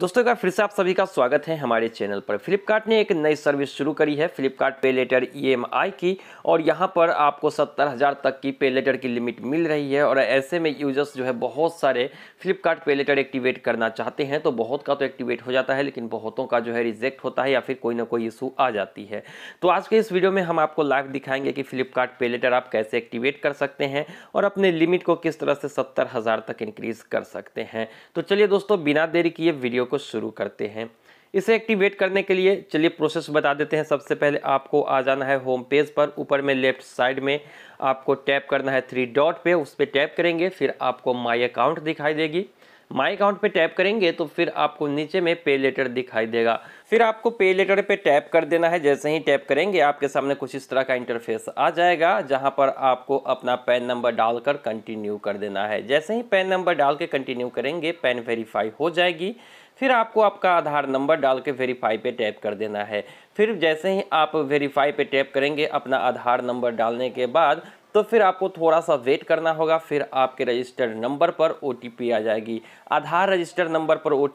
दोस्तों का फिर से आप सभी का स्वागत है हमारे चैनल पर फ्लिपकार्ट ने एक नई सर्विस शुरू करी है फ्लिपकार्ट पे लेटर ई की और यहाँ पर आपको सत्तर हज़ार तक की पे लेटर की लिमिट मिल रही है और ऐसे में यूजर्स जो है बहुत सारे फ्लिपकार्ट पे लेटर एक्टिवेट करना चाहते हैं तो बहुत का तो एक्टिवेट हो जाता है लेकिन बहुतों का जो है रिजेक्ट होता है या फिर कोई ना कोई इशू आ जाती है तो आज के इस वीडियो में हम आपको लाइव दिखाएंगे कि फ्लिपकार्ट पे लेटर आप कैसे एक्टिवेट कर सकते हैं और अपने लिमिट को किस तरह से सत्तर तक इंक्रीज़ कर सकते हैं तो चलिए दोस्तों बिना देरी किए वीडियो वीडियो को शुरू करते हैं इसे एक्टिवेट करने के लिए चलिए प्रोसेस बता देते हैं सबसे पहले आपको आ जाना है होम पेज पर ऊपर में लेफ्ट साइड में आपको टैप करना है थ्री डॉट पे उस पर टैप करेंगे फिर आपको माई अकाउंट दिखाई देगी माई अकाउंट पे टैप करेंगे तो फिर आपको नीचे में पे लेटर दिखाई देगा फिर आपको पे लेटर पे टैप कर देना है जैसे ही टैप करेंगे आपके सामने कुछ इस तरह का इंटरफेस आ जाएगा जहां पर आपको अपना पैन नंबर डालकर कंटिन्यू कर देना है जैसे ही पैन नंबर डाल के कंटिन्यू करेंगे पैन वेरीफाई हो जाएगी फिर आपको आपका आधार नंबर डाल के वेरीफाई पे टैप कर देना है फिर जैसे ही आप वेरीफाई पे टैप करेंगे अपना आधार नंबर डालने के बाद तो फिर आपको थोड़ा सा वेट करना होगा फिर आपके रजिस्टर्ड नंबर पर ओ आ जाएगी आधार रजिस्टर्ड नंबर पर ओ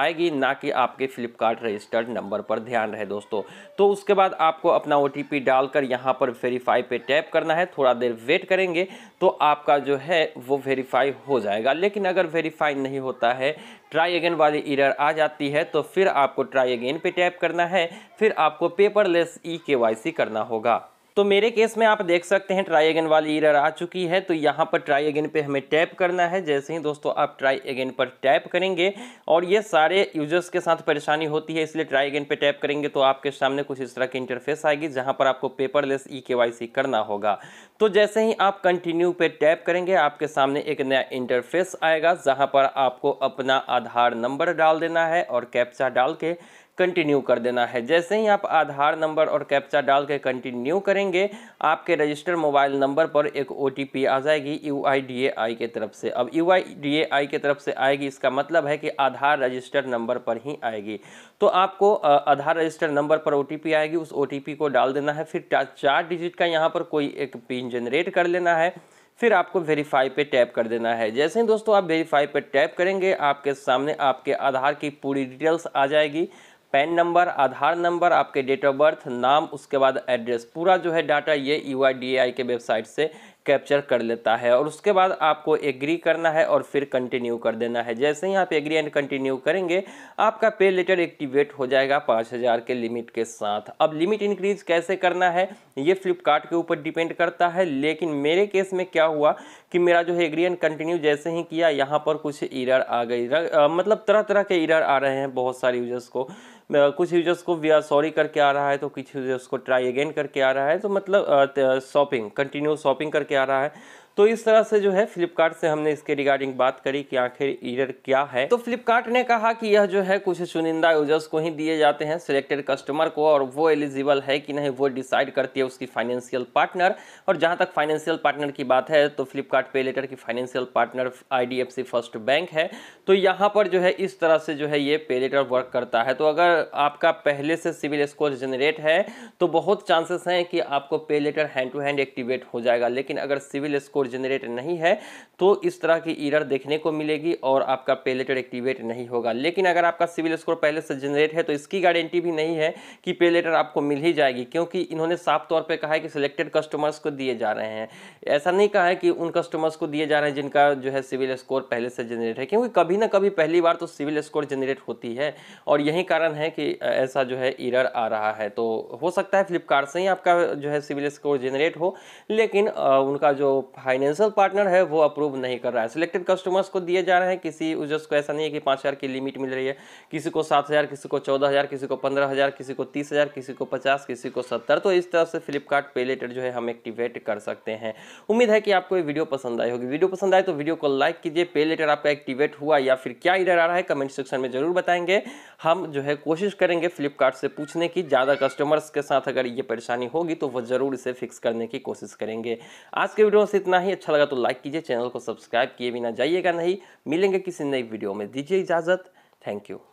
आएगी ना कि आपके फ्लिपकार्ट रजिस्टर्ड नंबर पर ध्यान रहे दोस्तों तो उसके बाद आपको अपना ओ डालकर यहाँ पर वेरीफाई पे टैप करना है थोड़ा देर वेट करेंगे तो आपका जो है वो वेरीफाई हो जाएगा लेकिन अगर वेरीफाई नहीं होता है ट्राई अगेन वाली इरर आ जाती है तो फिर आपको ट्राई अगेन पे टैप करना है फिर आपको पेपरलेस ई के करना होगा तो मेरे केस में आप देख सकते हैं ट्राई अगेन वाली ईरर आ चुकी है तो यहाँ पर ट्राई अगेन पे हमें टैप करना है जैसे ही दोस्तों आप ट्राई अगेन पर टैप करेंगे और ये सारे यूजर्स के साथ परेशानी होती है इसलिए ट्राई अगेन पे टैप करेंगे तो आपके सामने कुछ इस तरह की इंटरफेस आएगी जहाँ पर आपको पेपरलेस ई के करना होगा तो जैसे ही आप कंटिन्यू पे टैप करेंगे आपके सामने एक नया इंटरफेस आएगा जहाँ पर आपको अपना आधार नंबर डाल देना है और कैप्चा डाल के कंटिन्यू कर देना है जैसे ही आप आधार नंबर और कैप्चा डाल के कंटिन्यू करेंगे आपके रजिस्टर मोबाइल नंबर पर एक ओ आ जाएगी यू आई के तरफ से अब यू आई के तरफ से आएगी इसका मतलब है कि आधार रजिस्टर नंबर पर ही आएगी तो आपको आधार रजिस्टर नंबर पर ओ आएगी उस ओ को डाल देना है फिर चार डिजिट का यहाँ पर कोई एक पिन जनरेट कर लेना है फिर आपको वेरीफाई पे टैप कर देना है जैसे ही दोस्तों आप वेरीफाई पे टैप करेंगे आपके सामने आपके आधार की पूरी डिटेल्स आ जाएगी पैन नंबर आधार नंबर आपके डेट ऑफ बर्थ नाम उसके बाद एड्रेस पूरा जो है डाटा ये यू e के वेबसाइट से कैप्चर कर लेता है और उसके बाद आपको एग्री करना है और फिर कंटिन्यू कर देना है जैसे ही आप एग्री एंड कंटिन्यू करेंगे आपका पे लेटर एक्टिवेट हो जाएगा पाँच हज़ार के लिमिट के साथ अब लिमिट इंक्रीज कैसे करना है ये फ्लिपकार्ट के ऊपर डिपेंड करता है लेकिन मेरे केस में क्या हुआ कि मेरा जो है एग्री एंड कंटिन्यू जैसे ही किया यहाँ पर कुछ इरर आ गई मतलब तरह तरह के इरर आ रहे हैं बहुत सारे यूजर्स को कुछ यूजर्स को वी आर सॉरी करके आ रहा है तो कुछ यूजर्स को ट्राई अगेन करके आ रहा है तो मतलब शॉपिंग कंटिन्यू शॉपिंग करके आ रहा है तो इस तरह से जो है फ्लिपकार्ट से हमने इसके रिगार्डिंग बात करी कि आखिर ईयर क्या है तो फ्लिपकार्ट ने कहा कि यह जो है कुछ चुनिंदा यूजर्स को ही दिए जाते हैं सिलेक्टेड कस्टमर को और वो एलिजिबल है कि नहीं वो डिसाइड करती है उसकी फाइनेंशियल पार्टनर और जहां तक फाइनेंशियल पार्टनर की बात है तो फ्लिपकार्ट पे लेटर की financial partner I first bank है तो यहाँ पर जो है इस तरह से जो है ये पे लेटर वर्क करता है तो अगर आपका पहले से सिविल स्कोर जनरेट है तो बहुत चांसेस हैं कि आपको pay later hand to hand activate हो जाएगा लेकिन अगर सिविल स्कोर कोड जनरेट नहीं है तो इस तरह की ईरर देखने को मिलेगी और आपका पेलेटर एक्टिवेट नहीं होगा लेकिन अगर आपका सिविल स्कोर पहले से जनरेट है तो इसकी गारंटी भी नहीं है कि पेलेटर आपको मिल ही जाएगी क्योंकि इन्होंने साफ तौर पर कहा है कि सिलेक्टेड कस्टमर्स को दिए जा रहे हैं ऐसा नहीं कहा है कि उन कस्टमर्स को दिए जा रहे हैं जिनका जो है सिविल स्कोर पहले से जनरेट है क्योंकि कभी ना कभी पहली बार तो सिविल स्कोर जनरेट होती है और यही कारण है कि ऐसा जो है ईरर आ रहा है तो हो सकता है फ्लिपकार्ट से ही आपका जो है सिविल स्कोर जनरेट हो लेकिन उनका जो फाइन फाइनेंशियल पार्टनर है वो अप्रूव नहीं कर रहा है सिलेक्टेड कस्टमर्स को दिए जा रहे हैं किसी यूजर्स को ऐसा नहीं है कि पाँच हज़ार की लिमिट मिल रही है किसी को सात हज़ार किसी को चौदह हज़ार किसी को पंद्रह हज़ार किसी को तीस हज़ार किसी को पचास किसी को सत्तर तो इस तरह से फ्लिपकार्ट पे लेटर जो है हम एक्टिवेट कर सकते हैं उम्मीद है कि आपको ये वीडियो पसंद आई होगी वीडियो पसंद आए तो वीडियो को लाइक कीजिए पे लेटर आपका एक्टिवेट हुआ या फिर क्या इधर आ रहा है कमेंट सेक्शन में जरूर बताएंगे हम जो है कोशिश करेंगे फ्लिपकार्ट से पूछने की ज़्यादा कस्टमर्स के साथ अगर ये परेशानी होगी तो वो ज़रूर इसे फिक्स करने की कोशिश करेंगे आज के वीडियो से इतना ही ही अच्छा लगा तो लाइक कीजिए चैनल को सब्सक्राइब किए बिना जाइएगा नहीं मिलेंगे किसी नई वीडियो में दीजिए इजाज़त थैंक यू